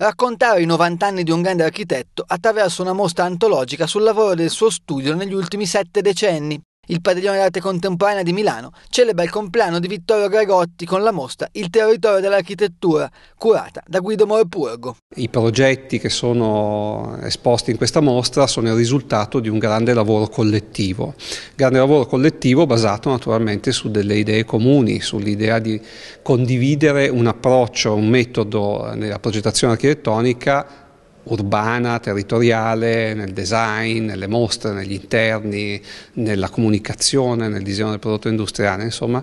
raccontare i 90 anni di un grande architetto attraverso una mostra antologica sul lavoro del suo studio negli ultimi sette decenni, il Padiglione d'Arte Contemporanea di Milano celebra il compleanno di Vittorio Gregotti con la mostra Il territorio dell'architettura, curata da Guido Morpurgo. I progetti che sono esposti in questa mostra sono il risultato di un grande lavoro collettivo, grande lavoro collettivo basato naturalmente su delle idee comuni, sull'idea di condividere un approccio, un metodo nella progettazione architettonica urbana, territoriale, nel design, nelle mostre, negli interni, nella comunicazione, nel disegno del prodotto industriale, insomma,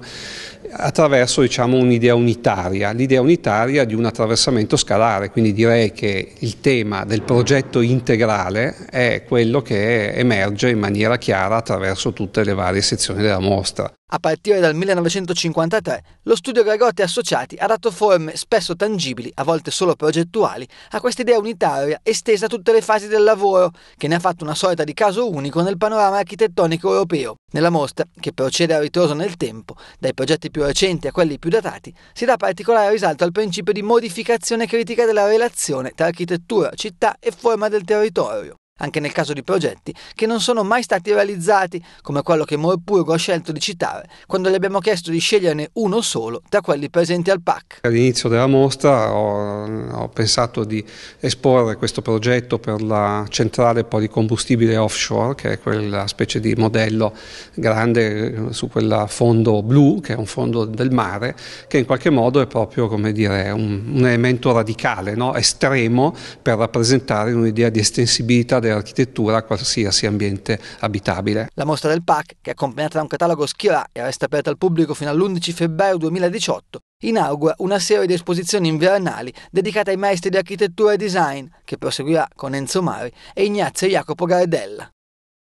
attraverso diciamo, un'idea unitaria, l'idea unitaria di un attraversamento scalare, quindi direi che il tema del progetto integrale è quello che emerge in maniera chiara attraverso tutte le varie sezioni della mostra. A partire dal 1953, lo studio Gregotti Associati ha dato forme spesso tangibili, a volte solo progettuali, a questa idea unitaria estesa a tutte le fasi del lavoro, che ne ha fatto una sorta di caso unico nel panorama architettonico europeo. Nella mostra, che procede a ritroso nel tempo, dai progetti più recenti a quelli più datati, si dà particolare risalto al principio di modificazione critica della relazione tra architettura, città e forma del territorio anche nel caso di progetti che non sono mai stati realizzati, come quello che Morpurgo ha scelto di citare quando gli abbiamo chiesto di sceglierne uno solo tra quelli presenti al PAC. All'inizio della mostra ho, ho pensato di esporre questo progetto per la centrale policombustibile offshore, che è quella specie di modello grande eh, su quel fondo blu, che è un fondo del mare, che in qualche modo è proprio come dire, un, un, elemento radicale, no? estremo, per rappresentare un'idea di estensibilità dare architettura a qualsiasi ambiente abitabile. La mostra del PAC, che è accompagnata da un catalogo schierà e resta aperta al pubblico fino all'11 febbraio 2018, inaugura una serie di esposizioni invernali dedicate ai maestri di architettura e design, che proseguirà con Enzo Mari e Ignazio Jacopo Gardella.